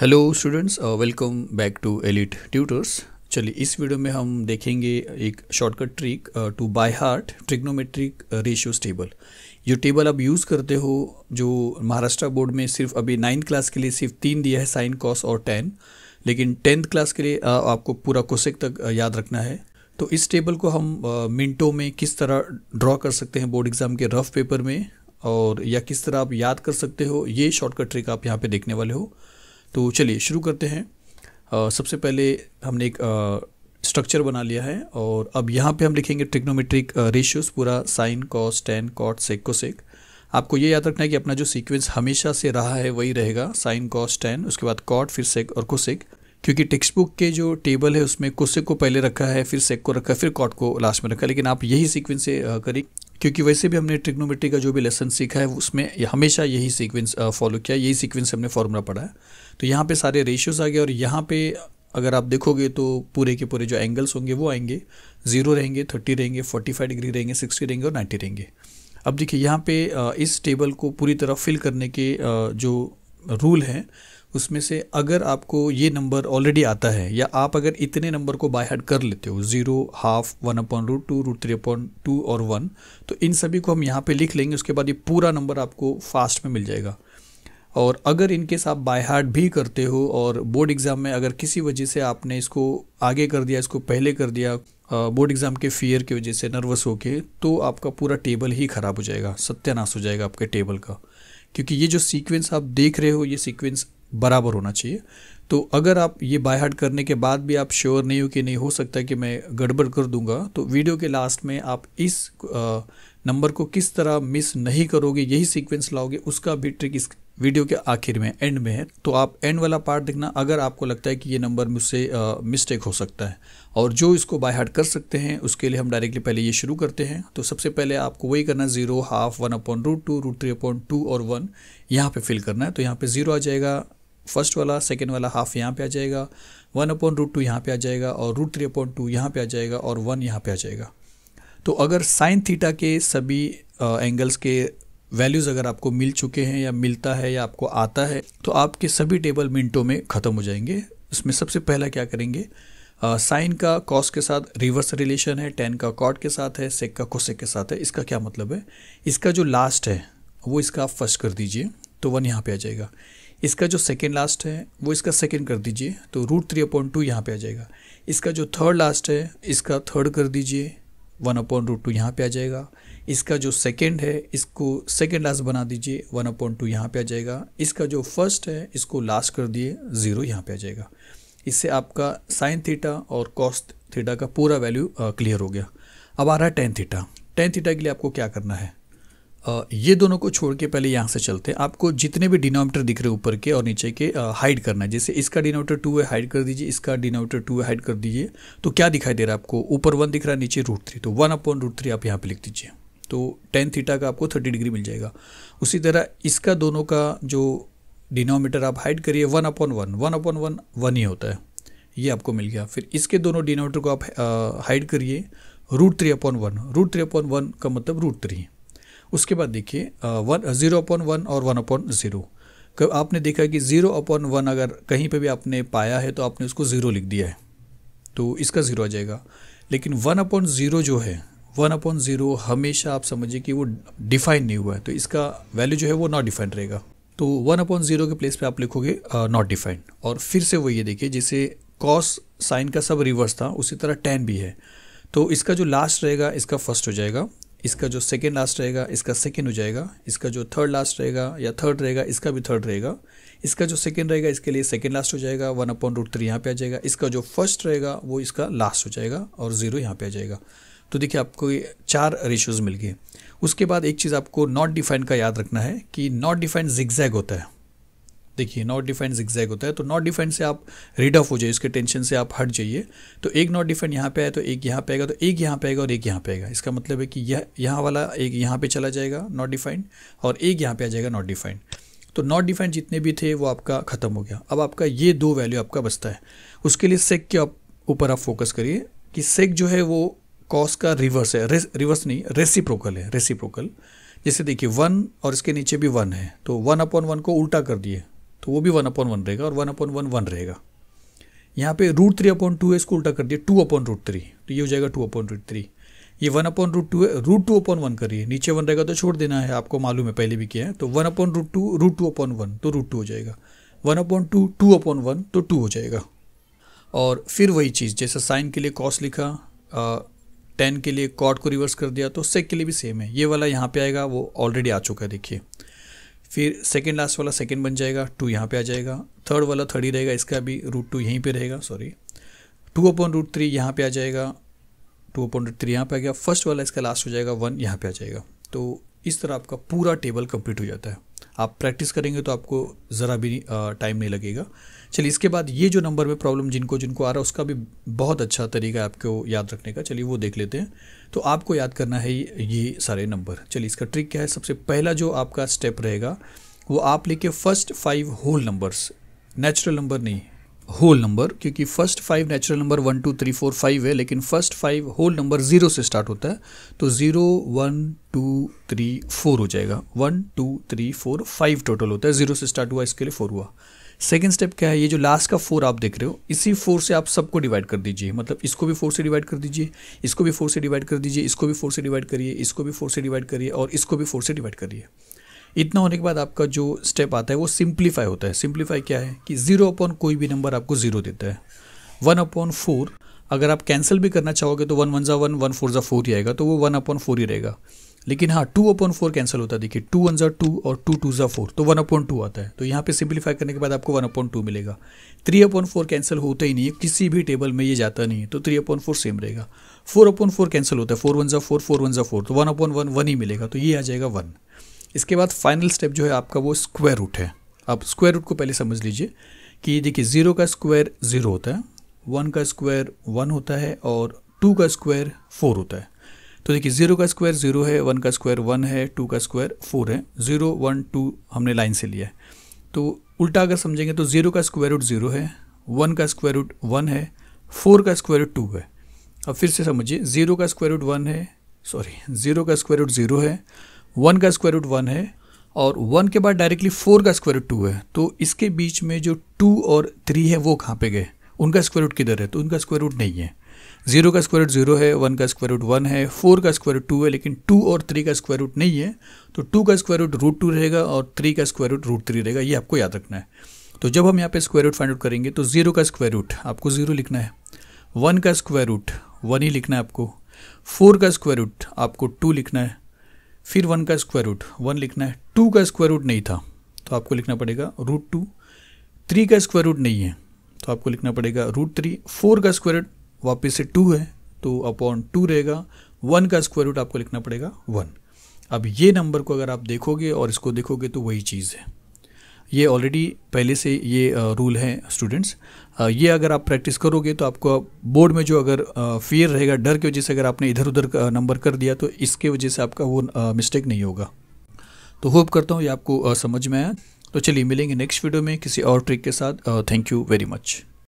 hello students welcome back to elite tutors चलिए इस video में हम देखेंगे एक shortcut trick to by heart trigonometric ratios table ये टेबल आप यूज़ करते हो जो महाराष्ट्र बोर्ड में सिर्फ अभी नाइन्थ क्लास के लिए सिर्फ तीन दिया है साइन कॉस और टेन लेकिन टेंथ क्लास के लिए uh, आपको पूरा कोसेक तक uh, याद रखना है तो इस टेबल को हम uh, मिनटों में किस तरह ड्रॉ कर सकते हैं बोर्ड एग्ज़ाम के रफ पेपर में और या किस तरह आप याद कर सकते हो ये शॉर्टकट ट्रिक आप यहाँ पे देखने वाले हो तो चलिए शुरू करते हैं आ, सबसे पहले हमने एक स्ट्रक्चर बना लिया है और अब यहाँ पे हम लिखेंगे ट्रिग्नोमेट्रिक रेशियोस पूरा sine cos tan cot sec को सेक आपको ये याद रखना है कि अपना जो सीक्वेंस हमेशा से रहा है वही रहेगा साइन कॉस टेन उसके बाद कॉट फिर सेक और कोसेक क्योंकि टेक्स्ट बुक के जो टेबल है उसमें कोसेक को पहले रखा है फिर सेक को रखा फिर कॉट को लास्ट में रखा लेकिन आप यही सीक्वेंस से करें क्योंकि वैसे भी हमने ट्रिग्नोमेट्री का जो भी लेसन सीखा है उसमें हमेशा यही सीक्वेंस फॉलो किया यही सीक्वेंस हमने फॉर्मूला पढ़ा है तो यहाँ पे सारे रेशियोज़ आ गए और यहाँ पे अगर आप देखोगे तो पूरे के पूरे जो एंगल्स होंगे वो आएंगे ज़ीरो रहेंगे थर्टी रहेंगे फोर्टी फाइव डिग्री रहेंगे सिक्सटी रहेंगे और नाइन्टी रहेंगे अब देखिए यहाँ पे इस टेबल को पूरी तरह फिल करने के जो रूल हैं उसमें से अगर आपको ये नंबर ऑलरेडी आता है या आप अगर इतने नंबर को बाय हेड कर लेते हो zero half one upon root two root three upon two और वन तो इन सभी को हम यहाँ पे लिख लेंगे उसके बाद ये पूरा नंबर आपको फास्ट में मिल जाएगा और अगर इनके साथ आप बाय हार्ट भी करते हो और बोर्ड एग्ज़ाम में अगर किसी वजह से आपने इसको आगे कर दिया इसको पहले कर दिया बोर्ड एग्ज़ाम के फियर की वजह से नर्वस होके तो आपका पूरा टेबल ही ख़राब हो जाएगा सत्यानाश हो जाएगा आपके टेबल का क्योंकि ये जो सीक्वेंस आप देख रहे हो ये सीक्वेंस बराबर होना चाहिए तो अगर आप ये बाय हार्ट करने के बाद भी आप श्योर नहीं हो कि नहीं हो सकता कि मैं गड़बड़ कर दूंगा तो वीडियो के लास्ट में आप इस नंबर को किस तरह मिस नहीं करोगे यही सीक्वेंस लाओगे उसका भी ट्रिक इस वीडियो के आखिर में एंड में है तो आप एंड वाला पार्ट देखना अगर आपको लगता है कि ये नंबर मुझसे मिस्टेक हो सकता है और जो इसको बाय हार्ट कर सकते हैं उसके लिए हम डायरेक्टली पहले ये शुरू करते हैं तो सबसे पहले आपको वही करना zero half one upon root two root three upon two और वन यहाँ पे फिल करना है तो यहाँ पे जीरो आ जाएगा फर्स्ट वाला सेकेंड वाला हाफ यहाँ पे आ जाएगा वन अपॉन रूट टू यहाँ पे आ जाएगा और रूट थ्री अपॉन टू यहाँ पे आ जाएगा और वन यहाँ पे आ जाएगा तो अगर साइन थीटा के सभी एंगल्स के वैल्यूज़ अगर आपको मिल चुके हैं या मिलता है या आपको आता है तो आपके सभी टेबल मिनटों में ख़त्म हो जाएंगे इसमें सबसे पहला क्या करेंगे साइन का कॉस के साथ रिवर्स रिलेशन है टेन का कॉट के साथ है सेक का कोसेक के साथ है इसका क्या मतलब है इसका जो लास्ट है वो इसका आप फर्स्ट कर दीजिए तो वन यहाँ पे आ जाएगा इसका जो सेकेंड लास्ट है वो इसका सेकेंड कर दीजिए तो रूट थ्री अपॉइंट टू यहाँ पर आ जाएगा इसका जो थर्ड लास्ट है इसका थर्ड कर दीजिए वन अपॉन रूट टू यहाँ पर आ जाएगा इसका जो सेकेंड है इसको सेकेंड लास्ट बना दीजिए वन अपॉन टू यहाँ पर आ जाएगा इसका जो फर्स्ट है इसको लास्ट कर दिए ज़ीरो यहाँ पर आ जाएगा इससे आपका साइन थीटा और कॉस थीटा का पूरा वैल्यू क्लियर हो गया अब आ रहा है टेन थीटा टेन थीटा के लिए आपको क्या करना है ये दोनों को छोड़ के पहले यहाँ से चलते हैं आपको जितने भी डिनोमीटर दिख रहे ऊपर के और नीचे के हाइड करना है जैसे इसका डिनोमीटर टू है हाइड कर दीजिए इसका डिनोमीटर टू है हाइड कर दीजिए तो क्या दिखाई दे रहा है आपको ऊपर वन दिख रहा है नीचे रूट थ्री तो वन अपॉन रूट थ्री आप यहाँ पर लिख दीजिए तो टेन थीटा का आपको थर्टी डिग्री मिल जाएगा उसी तरह इसका दोनों का जो डिनोमीटर आप हाइड करिए one upon one one upon one one ही होता है ये आपको मिल गया फिर इसके दोनों डिनोमीटर को आप हाइड करिए root three upon one root three upon one का मतलब रूट थ्री उसके बाद देखिए वन ज़ीरो अपॉन वन और वन अपॉन ज़ीरो आपने देखा कि ज़ीरो अपॉन वन अगर कहीं पे भी आपने पाया है तो आपने उसको ज़ीरो लिख दिया है तो इसका ज़ीरो आ जाएगा लेकिन वन अपॉन ज़ीरो जो है वन अपॉन ज़ीरो हमेशा आप समझिए कि वो डिफाइन नहीं हुआ है तो इसका वैल्यू जो है वो नॉट डिफाइंड रहेगा तो वन अपॉन ज़ीरो के प्लेस पे आप लिखोगे नॉट डिफाइंड और फिर से वो ये देखिए जैसे कॉस साइन का सब रिवर्स था उसी तरह टेन भी है तो इसका जो लास्ट रहेगा इसका फर्स्ट हो जाएगा इसका जो सेकेंड लास्ट रहेगा इसका सेकेंड हो जाएगा इसका जो थर्ड लास्ट रहेगा या थर्ड रहेगा इसका भी थर्ड रहेगा इसका जो सेकेंड रहेगा इसके लिए सेकेंड लास्ट हो जाएगा वन अपॉन रूट थ्री यहाँ पर आ जाएगा इसका जो फर्स्ट रहेगा वो इसका लास्ट हो जाएगा और ज़ीरो यहाँ पर आ जाएगा तो देखिए आपको ये चार रेशियोज़ मिल गए उसके बाद एक चीज़ आपको नॉट डिफाइंड का याद रखना है कि नॉट डिफाइंड जिग्जैग होता है देखिए नॉट डिफेंस एग्जैक्ट होता है तो नॉट डिफेंस से आप रीड ऑफ हो जाइए इसके टेंशन से आप हट जाइए तो एक नॉट डिफेंड यहाँ पे आए तो एक यहाँ पे आएगा तो एक यहाँ पे आएगा और एक यहाँ पे आएगा इसका मतलब है कि यह यहाँ वाला एक यहाँ पे चला जाएगा नॉट डिफाइंड और एक यहाँ पे आ जाएगा नॉट डिफाइंड तो नॉट डिफाइंड जितने भी थे वो आपका ख़त्म हो गया अब आपका ये दो वैल्यू आपका बचता है उसके लिए सेक के ऊपर आप फोकस करिए कि सेक जो है वो कॉस का रिवर्स है रिवर्स नहीं रेसिप्रोकल है रेसिप्रोकल जैसे देखिए वन और इसके नीचे भी वन है तो वन अपॉन वन को उल्टा कर दिए तो वो भी वन अपॉन वन रहेगा और वन अपॉन वन वन रहेगा यहाँ पे रूट थ्री अपॉन टू है इसको उल्टा कर दिया टू अपॉन रूट थ्री तो ये हो जाएगा टू अपॉन रूट थ्री ये वन अपॉन रूट टू है रूट टू अपॉन वन करिए नीचे वन रहेगा तो छोड़ देना है आपको मालूम है पहले भी किया है तो one upon root two root two upon one तो रूट टू हो जाएगा one upon two two upon one तो टू हो जाएगा और फिर वही चीज़ जैसे साइन के लिए कॉस लिखा टेन के लिए कॉट को रिवर्स कर दिया तो सेक के लिए भी सेम है ये वाला यहाँ पे आएगा वो ऑलरेडी आ चुका है देखिए फिर सेकेंड लास्ट वाला सेकेंड बन जाएगा टू यहाँ पे आ जाएगा थर्ड वाला थर्ड ही रहेगा इसका भी रूट टू यहीं पे रहेगा sorry two upon root three यहाँ पर आ जाएगा टू अपॉन रूट थ्री यहाँ पर आ गया फर्स्ट वाला इसका लास्ट हो जाएगा वन यहाँ पे आ जाएगा तो इस तरह आपका पूरा टेबल कंप्लीट हो जाता है आप प्रैक्टिस करेंगे तो आपको ज़रा भी टाइम नहीं लगेगा चलिए इसके बाद ये जो नंबर में प्रॉब्लम जिनको जिनको आ रहा है उसका भी बहुत अच्छा तरीका है आपको याद रखने का चलिए वो देख लेते हैं तो आपको याद करना है ये सारे नंबर चलिए इसका ट्रिक क्या है सबसे पहला जो आपका स्टेप रहेगा वो आप लेके first five whole numbers natural number नहीं होल नंबर क्योंकि first five natural number one two three four five है लेकिन first five whole number zero से स्टार्ट होता है तो zero one two three four हो जाएगा one two three four five total होता है ज़ीरो से स्टार्ट हुआ इसके लिए फोर हुआ सेकेंड स्टेप क्या है ये जो लास्ट का फोर आप देख रहे हो इसी फोर से आप सबको डिवाइड कर दीजिए मतलब इसको भी फोर से डिवाइड कर दीजिए इसको भी फोर से डिवाइड कर दीजिए इसको भी फोर से डिवाइड करिए इसको भी फोर से डिवाइड करिए और इसको भी फोर से डिवाइड करिए इतना होने के बाद आपका जो स्टेप आता है वो सिंप्लीफाई होता है सिंप्लीफाई क्या है कि ज़ीरो अपॉन कोई भी नंबर आपको ज़ीरो देता है वन अपॉन फोर अगर आप कैंसिल भी करना चाहोगे तो वन वन ज़ा वन वन फोर ज़ा फोर ही आएगा तो वो वन अपॉन फोर ही रहेगा लेकिन हाँ टू अपॉन फोर कैंसिल होता है देखिए टू वन ज़ा टू और टू टू ज़ा फोर तो वन अपॉन टू आता है तो यहाँ पे सिंप्लीफाई करने के बाद आपको वन अपॉन टू मिलेगा थ्री अपॉन फोर कैंसिल होता ही नहीं है किसी भी टेबल में ये जाता नहीं है तो थ्री अपॉन फोर सेम रहेगा फोर अपॉन फोर कैंसिल होता है फोर वन ज़ा फोर फोर वन ज़ा फोर तो वन अपॉन वन वन ही मिलेगा तो ये आ जाएगा वन इसके बाद फाइनल स्टेप जो है आपका वो स्क्वायर रूट है आप स्क्वायर रूट को पहले समझ लीजिए कि देखिए ज़ीरो का स्क्वायर ज़ीरो होता है वन का स्क्वायर वन होता है और टू का स्क्वायर फोर होता है तो देखिए ज़ीरो का स्क्वायर ज़ीरो है वन का स्क्वायर वन है टू का स्क्वायर फोर है ज़ीरो वन टू हमने लाइन से लिया है तो उल्टा अगर समझेंगे तो ज़ीरो का स्क्वायर रूट ज़ीरो है वन का स्क्वायर रूट वन है फोर का स्क्वायर रूट टू है अब फिर से समझिए ज़ीरो का स्क्वायर रूट वन है सॉरी ज़ीरो का स्क्वायर रूट ज़ीरो है वन का स्क्वायर रूट वन है और वन के बाद डायरेक्टली फोर का स्क्वायर रूट टू है तो इसके बीच में जो टू और थ्री है वो कहाँ पे गए उनका स्क्वायर रूट किधर है तो उनका स्क्वायर रूट नहीं है जीरो का स्क्वायर रूट जीरो है वन का स्क्वायर रूट वन है फोर का स्क्वायर रूट टू है लेकिन टू और थ्री का स्क्वायर रूट नहीं है तो टू का स्क्वायर रूट रूट टू रहेगा और थ्री का स्क्वायर रूट रूट थ्री रहेगा ये आपको याद रखना है तो जब हम यहाँ पे स्क्वायर रूट फाइंड आउट करेंगे तो जीरो का स्क्वायर रूट आपको जीरो लिखना है वन का स्क्वायर रूट वन ही लिखना है आपको फोर का स्क्वायर रूट आपको टू लिखना है फिर वन का स्क्वायर रूट वन लिखना है टू का स्क्वायर रूट नहीं था तो आपको लिखना पड़ेगा रूट टू थ्री का स्क्वायर रूट नहीं है तो आपको लिखना पड़ेगा रूट थ्री फोर का स्क्वायर रूट वापस से टू है तो अपॉन टू रहेगा वन का स्क्वायर रूट आपको लिखना पड़ेगा वन अब ये नंबर को अगर आप देखोगे और इसको देखोगे तो वही चीज़ है ये ऑलरेडी पहले से ये रूल है स्टूडेंट्स ये अगर आप प्रैक्टिस करोगे तो आपको बोर्ड में जो अगर फियर रहेगा डर की वजह से अगर आपने इधर उधर नंबर कर दिया तो इसके वजह से आपका वो मिस्टेक नहीं होगा तो होप करता हूँ ये आपको समझ में आया तो चलिए मिलेंगे नेक्स्ट वीडियो में किसी और ट्रिक के साथ थैंक यू वेरी मच